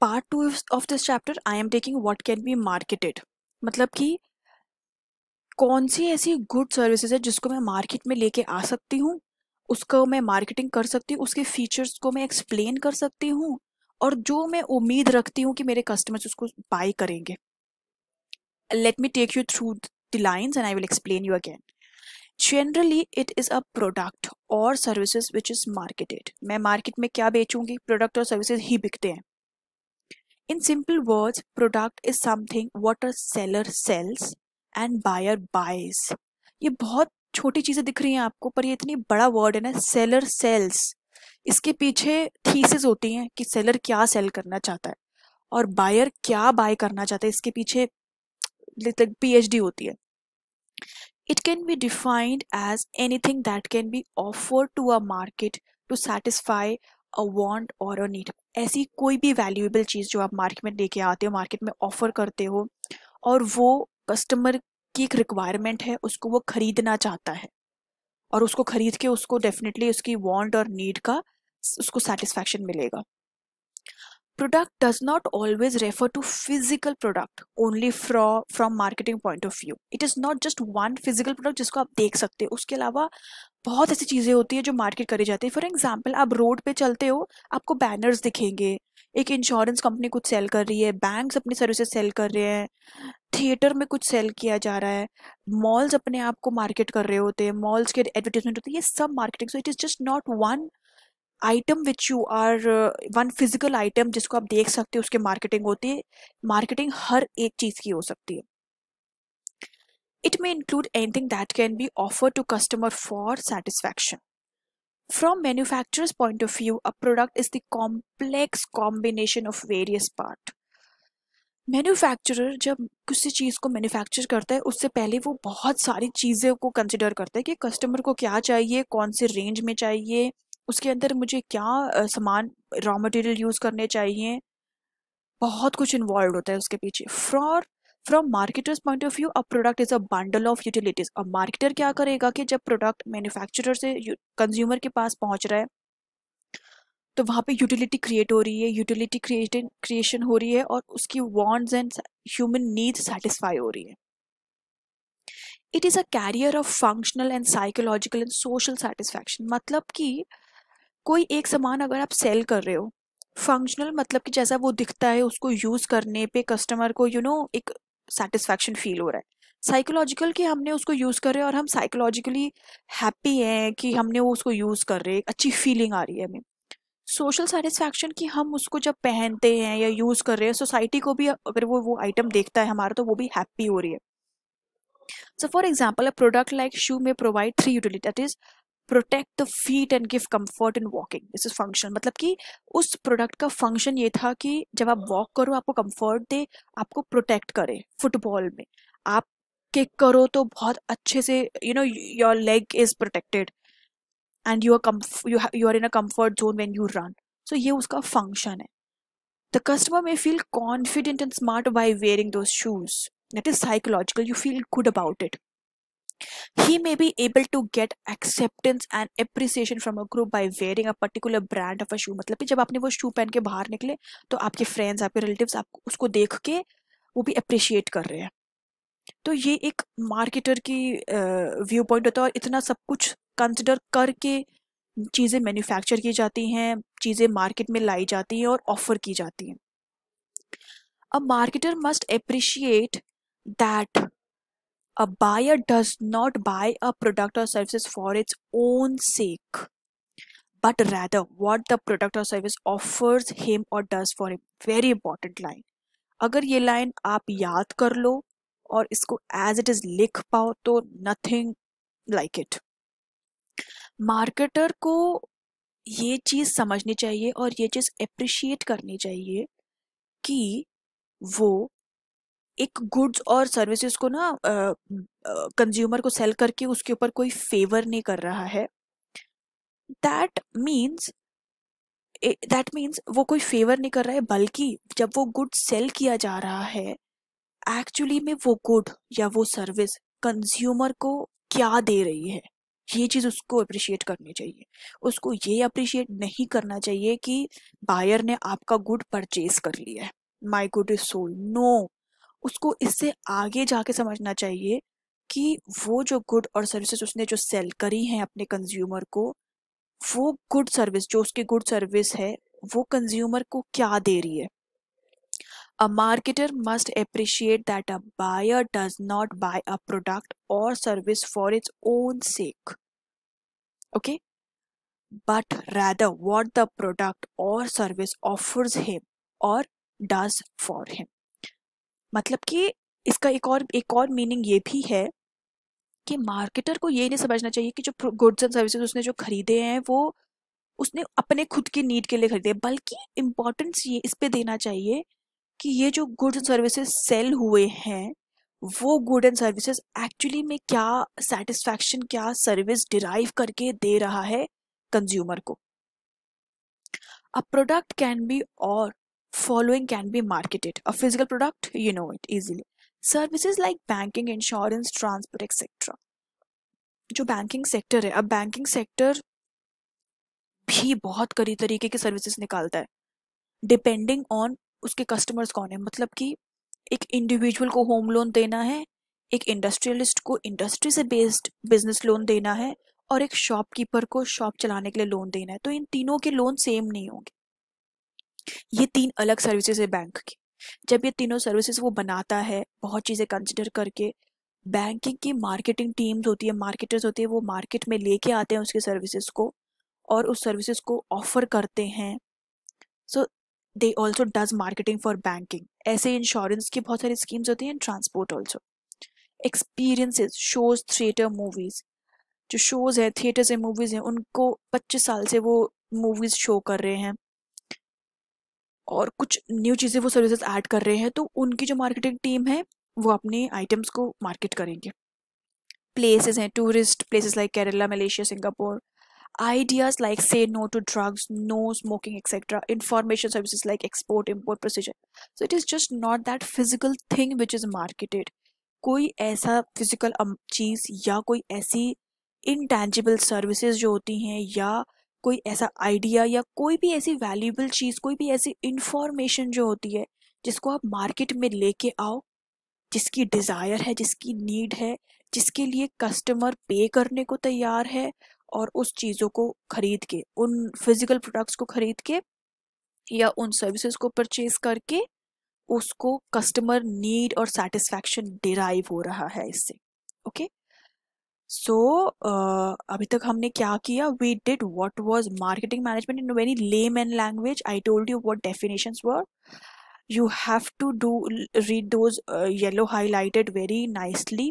Part two of this chapter I am taking what can be marketed मतलब कि कौन सी ऐसी गुड सर्विसेज है जिसको मैं मार्केट में लेके आ सकती हूँ उसको मैं मार्केटिंग कर सकती हूँ उसके फीचर्स को मैं एक्सप्लेन कर सकती हूँ और जो मैं उम्मीद रखती हूँ कि मेरे कस्टमर्स उसको बाई करेंगे let me take you through the lines and I will explain you again generally it is a product और सर्विसेज विच इज़ मार्केटेड मैं मार्केट में क्या बेचूंगी प्रोडक्ट और सर्विसेज ही बिकते हैं In simple words, product is something what a seller sells and buyer buys. ये बहुत छोटी चीजें दिख रही हैं आपको पर ये इतनी बड़ा वर्ड है ना सेलर सेल्स इसके पीछे थीसिस होती हैं कि सेलर क्या सेल करना चाहता है और बायर क्या बाय करना चाहता है इसके पीछे पी एच डी होती है it can be defined as anything that can be offer to a market to satisfy a want और अ नीड ऐसी कोई भी वैल्यूएबल चीज़ जो आप मार्केट में लेके आते हो मार्केट में ऑफर करते हो और वो कस्टमर की एक रिक्वायरमेंट है उसको वो खरीदना चाहता है और उसको खरीद के उसको डेफिनेटली उसकी वॉन्ट और नीड का उसको सेटिस्फैक्शन मिलेगा product does not always refer to physical product only fro from marketing point of view it is not just one physical product जिसको आप देख सकते हो उसके अलावा बहुत ऐसी चीज़ें होती है जो मार्केट करी जाती है फॉर एग्जाम्पल आप रोड पे चलते हो आपको बैनर्स दिखेंगे एक इंश्योरेंस कंपनी कुछ सेल कर रही है बैंक्स अपनी सर्विसेज सेल कर रहे हैं थिएटर में कुछ सेल किया जा रहा है मॉल्स अपने आप को मार्केट कर रहे होते हैं मॉल्स के एडवर्टीजमेंट होते हैं ये सब marketing so it is just not one item which you are one physical item जिसको आप देख सकते हो उसके मार्केटिंग होती है मार्केटिंग हर एक चीज़ की हो सकती है It may include anything that can be offered to customer for satisfaction. From manufacturer's point of view, a product is the complex combination of various part. Manufacturer जब किसी चीज़ को मैन्युफैक्चर करता है उससे पहले वो बहुत सारी चीज़ें को कंसिडर करता है कि कस्टमर को क्या चाहिए कौन से रेंज में चाहिए उसके अंदर मुझे क्या सामान रॉ मटेरियल यूज़ करने चाहिए बहुत कुछ इन्वॉल्व होता है उसके पीछे फ्रॉर from marketer's point of view a product is a bundle of utilities और मार्केटर क्या करेगा कि जब प्रोडक्ट मैन्युफैक्चरर से कंज्यूमर के पास पहुंच रहा है तो वहाँ पे यूटिलिटी क्रिएट हो रही है यूटिलिटी क्रिएटेड क्रिएशन हो रही है और उसकी wants and human needs satisfy हो रही है it is a carrier of functional and psychological and social satisfaction मतलब कि कोई एक सामान अगर आप सेल कर रहे हो फंक्शनल मतलब कि जैसा वो दिखता है उसको यूज़ करने पे कस्टमर को यू you नो know, एक सेटिस्फैक्शन फील हो रहा है साइकोलॉजिकल कि हमने उसको यूज़ कर रहे हैं और हम साइकोलॉजिकली हैप्पी हैं कि हमने वो उसको यूज़ कर रहे हैं अच्छी फीलिंग आ रही है हमें सोशल सेटिस्फैक्शन कि हम उसको जब पहनते हैं या यूज़ कर रहे हैं सोसाइटी को भी अगर वो वो आइटम देखता है हमारा तो वो भी हैप्पी हो रही है so for example a product like shoe में provide three utility that is protect the feet and give comfort in walking this is function मतलब कि उस प्रोडक्ट का फंक्शन ये था कि जब आप वॉक करो आपको कम्फर्ट दे आपको प्रोटेक्ट करे फुटबॉल में आप किक करो तो बहुत अच्छे से you know your leg is protected and you are you you are in a comfort zone when you run so ये उसका फंक्शन है the customer may feel confident and smart by wearing those shoes that is psychological you feel good about it He may be able to get acceptance and appreciation from a group by wearing a particular brand of a shoe. मतलब कि जब आपने वो शू पहन के बाहर निकले तो आपके फ्रेंड्स आपके रिलेटिव्स आप उसको देख के वो भी अप्रिशिएट कर रहे हैं तो ये एक मार्केटर की view point होता है और इतना सब कुछ consider करके चीज़ें मैन्युफैक्चर की जाती हैं चीज़ें मार्केट में लाई जाती हैं और ऑफर की जाती हैं a marketer must appreciate that A buyer does not buy a product or services for its own sake, but rather what the product or service offers him or does for him. Very important line. अगर ये line आप याद कर लो और इसको as it is लिख पाओ तो नथिंग लाइक इट मार्केटर को ये चीज़ समझनी चाहिए और ये चीज़ अप्रिशिएट करनी चाहिए कि वो एक गुड्स और सर्विसेज को ना कंज्यूमर को सेल करके उसके ऊपर कोई फेवर नहीं कर रहा है दैट मीन्स दैट मीन्स वो कोई फेवर नहीं कर रहा है बल्कि जब वो गुड सेल किया जा रहा है एक्चुअली में वो गुड या वो सर्विस कंज्यूमर को क्या दे रही है ये चीज़ उसको अप्रिशिएट करनी चाहिए उसको ये अप्रिशिएट नहीं करना चाहिए कि बायर ने आपका गुड परचेज कर लिया है my good is sold no उसको इससे आगे जाके समझना चाहिए कि वो जो गुड और सर्विसेज उसने जो सेल करी हैं अपने कंज्यूमर को वो गुड सर्विस जो उसकी गुड सर्विस है वो कंज्यूमर को क्या दे रही है a marketer must appreciate that a buyer does not buy a product और service for its own sake okay but rather what the product और सर्विस ऑफर्स हिम और डज फॉर हिम मतलब कि इसका एक और एक और मीनिंग ये भी है कि मार्केटर को ये नहीं समझना चाहिए कि जो गुड्स एंड सर्विसेज उसने जो खरीदे हैं वो उसने अपने खुद की नीड के लिए खरीदे बल्कि इम्पोर्टेंस ये इस पर देना चाहिए कि ये जो गुड्स एंड सर्विसेज सेल हुए हैं वो गुड एंड सर्विसेज एक्चुअली में क्या सेटिस्फैक्शन क्या सर्विस डिराइव करके दे रहा है कंज्यूमर को अ प्रोडक्ट कैन बी और following can be marketed a physical product you know it easily services like banking insurance transport etcetera जो बैंकिंग सेक्टर है अब बैंकिंग सेक्टर भी बहुत कड़ी तरीके की सर्विसेज निकालता है डिपेंडिंग ऑन उसके कस्टमर्स कौन है मतलब कि एक इंडिविजुअल को होम लोन देना है एक इंडस्ट्रियलिस्ट को इंडस्ट्री से बेस्ड बिजनेस लोन देना है और एक शॉपकीपर को शॉप चलाने के लिए लोन देना है तो इन तीनों के लोन सेम नहीं होंगे ये तीन अलग सर्विसेज है बैंक की जब ये तीनों सर्विसेज वो बनाता है बहुत चीज़ें कंसिडर करके बैंकिंग की मार्केटिंग टीम्स होती है मार्केटर्स होते हैं वो मार्केट में लेके आते हैं उसके सर्विसेज को और उस सर्विसेज को ऑफर करते हैं so they also does marketing for banking ऐसे इंश्योरेंस की बहुत सारी स्कीम्स होती हैं transport also experiences shows theatre movies जो शोज है थिएटर्स एंड मूवीज हैं उनको 25 साल से वो मूवीज शो कर रहे हैं और कुछ न्यू चीज़ें वो सर्विसेज ऐड कर रहे हैं तो उनकी जो मार्केटिंग टीम है वो अपने आइटम्स को मार्केट करेंगे प्लेसेस हैं tourist places like Kerala Malaysia Singapore ideas like say no to drugs no smoking etcetera information services like export import procedure so it is just not that physical thing which is marketed कोई ऐसा physical um, चीज़ या कोई ऐसी intangible services जो होती हैं या कोई ऐसा आइडिया या कोई भी ऐसी वैल्यूबल चीज़ कोई भी ऐसी इन्फॉर्मेशन जो होती है जिसको आप मार्केट में लेके आओ जिसकी डिज़ायर है जिसकी नीड है जिसके लिए कस्टमर पे करने को तैयार है और उस चीज़ों को खरीद के उन फिजिकल प्रोडक्ट्स को खरीद के या उन सर्विसेज को परचेज करके उसको कस्टमर नीड और सेटिस्फैक्शन डिराइव हो रहा है इससे okay okay? So so, uh, अभी तक हमने क्या किया we did what was marketing management in very layman language I told you what definition were you have to do read those yellow highlighted very nicely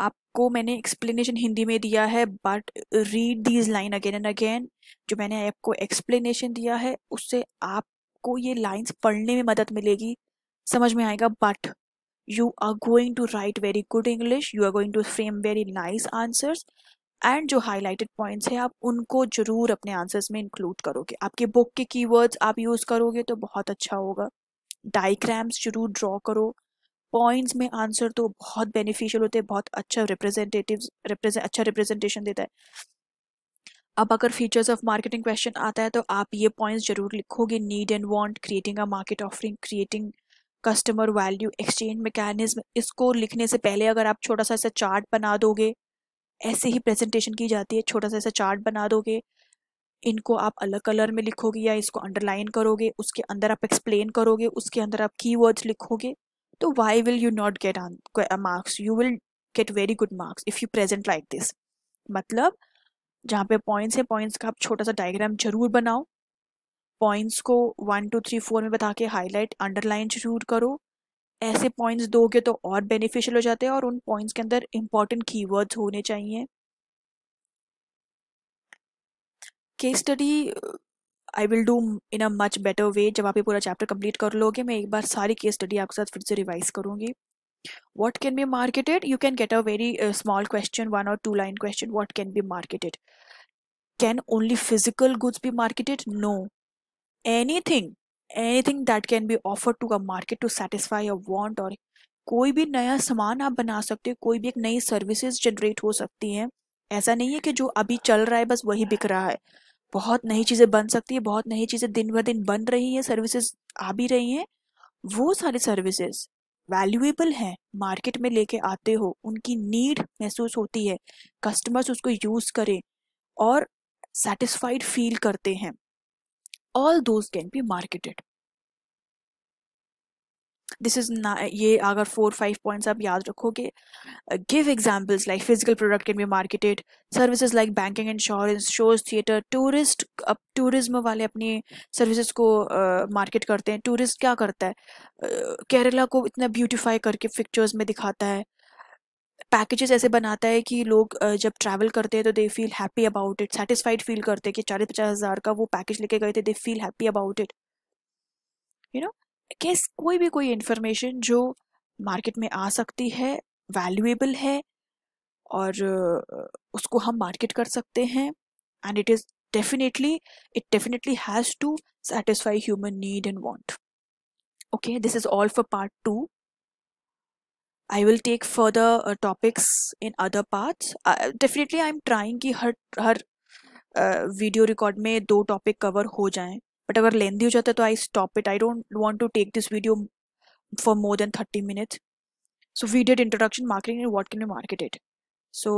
आपको मैंने explanation Hindi में दिया है but read these line again and again जो मैंने आपको explanation दिया है उससे आपको ये लाइन्स पढ़ने में मदद मिलेगी समझ में आएगा but you are going to write very good English, you are going to frame very nice answers and जो हाईलाइटेड points है आप उनको जरूर अपने answers में इंक्लूड करोगे आपके बुक के keywords आप यूज़ करोगे तो बहुत अच्छा होगा diagrams जरूर ड्रॉ करो पॉइंट्स में आंसर तो बहुत बेनिफिशियल होते हैं बहुत अच्छा रिप्रेजेंटेटिव रिप्रेजेंट अच्छा रिप्रेजेंटेशन देता है अब अगर फीचर्स ऑफ मार्केटिंग क्वेश्चन आता है तो आप ये पॉइंट्स जरूर लिखोगे need and want creating a market offering creating customer value exchange mechanism इसको लिखने से पहले अगर आप छोटा सा ऐसा चार्ट बना दोगे ऐसे ही प्रेजेंटेशन की जाती है छोटा सा ऐसा चार्ट बना दोगे इनको आप अलग कलर में लिखोगे या इसको अंडरलाइन करोगे उसके अंदर आप एक्सप्लेन करोगे उसके अंदर आप की लिखोगे तो why will you not get marks you will get very good marks if you present like this मतलब जहाँ पे पॉइंट्स है पॉइंट्स का आप छोटा सा डायग्राम जरूर बनाओ पॉइंट्स को वन टू थ्री फोर में बता के हाईलाइट अंडरलाइन जरूर करो ऐसे पॉइंट्स दोगे तो और बेनिफिशियल हो जाते हैं और उन पॉइंट्स के अंदर इम्पॉर्टेंट कीवर्ड्स होने चाहिए case study I will do in a much better way जब आप ये पूरा चैप्टर कंप्लीट कर लोगे मैं एक बार सारी केस स्टडी आपके साथ फिर से रिवाइज करूंगी what can be marketed you can get a very small question one और two line question what can be marketed can only physical goods goods marketed no anything anything that can be offer to a market to satisfy a want और कोई भी नया सामान आप बना सकते हो कोई भी एक नई सर्विसेज जनरेट हो सकती हैं ऐसा नहीं है कि जो अभी चल रहा है बस वही बिक रहा है बहुत नई चीज़ें बन सकती है बहुत नई चीज़ें दिन ब दिन बन रही हैं सर्विसेज आ भी रही हैं वो सारे सर्विसेज वैल्यूएबल हैं मार्केट में लेके आते हो उनकी नीड महसूस होती है कस्टमर्स उसको यूज़ करें और सेटिस्फाइड फील करते हैं those can be marketed this is ना ये अगर फोर फाइव पॉइंट्स आप याद रखोगे give examples like physical product can be marketed services like banking insurance shows theatre tourist अब टूरिज्म वाले अपनी सर्विसेज को मार्केट uh, करते हैं टूरिस्ट क्या करता है केरला uh, को इतना ब्यूटिफाई करके पिक्चर्स में दिखाता है पैकेजेस ऐसे बनाता है कि लोग जब ट्रैवल करते हैं तो they feel happy about it satisfied feel करते हैं कि चालीस पचास हज़ार का वो पैकेज लेके गए थे they feel happy about it you know कैस कोई भी कोई इंफॉर्मेशन जो मार्केट में आ सकती है वैल्यूएबल है और उसको हम मार्केट कर सकते हैं and it is definitely it definitely has to satisfy human need and want okay this is all for part two I will take further topics in other parts definitely I am trying कि हर हर video uh, record में दो topic cover हो जाएं but अगर लेंदी हो जाता है तो I stop it I don't want to take this video for more than thirty minutes so we did introduction marketing and what can you market it so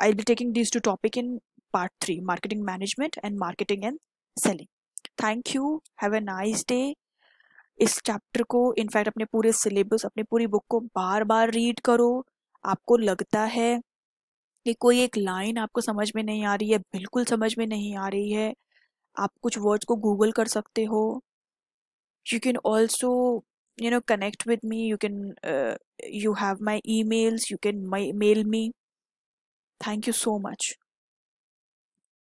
I will be taking this two topic in part three marketing management and marketing and selling thank you have a nice day इस chapter को in fact अपने पूरे syllabus अपने पूरी book को बार बार read करो आपको लगता है कि कोई एक लाइन आपको समझ में नहीं आ रही है बिल्कुल समझ में नहीं आ रही है आप कुछ वर्ड्स को गूगल कर सकते हो you can also you know connect with me you can you have my emails you can mail me thank you so much